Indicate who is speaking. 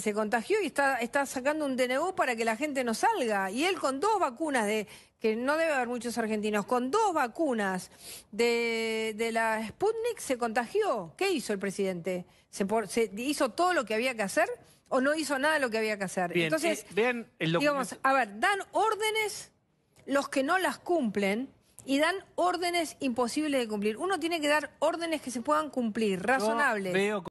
Speaker 1: se contagió y está, está sacando un DNU para que la gente no salga. Y él con dos vacunas de, que no debe haber muchos argentinos, con dos vacunas de, la Sputnik se contagió. ¿Qué hizo el presidente? ¿Se, hizo todo lo que había que hacer o no hizo nada lo que había que hacer? Entonces, eh, a ver, dan órdenes los que no las cumplen y dan órdenes imposibles de cumplir. Uno tiene que dar órdenes que se puedan cumplir, razonables.